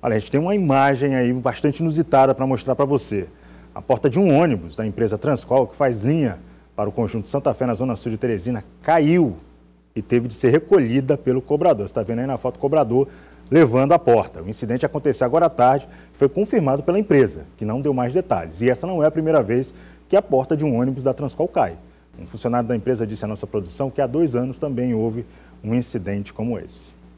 Olha, a gente tem uma imagem aí bastante inusitada para mostrar para você. A porta de um ônibus da empresa Transqual, que faz linha para o conjunto Santa Fé na Zona Sul de Teresina, caiu e teve de ser recolhida pelo cobrador. Você está vendo aí na foto o cobrador levando a porta. O incidente aconteceu agora à tarde, foi confirmado pela empresa, que não deu mais detalhes. E essa não é a primeira vez que a porta de um ônibus da Transqual cai. Um funcionário da empresa disse à nossa produção que há dois anos também houve um incidente como esse.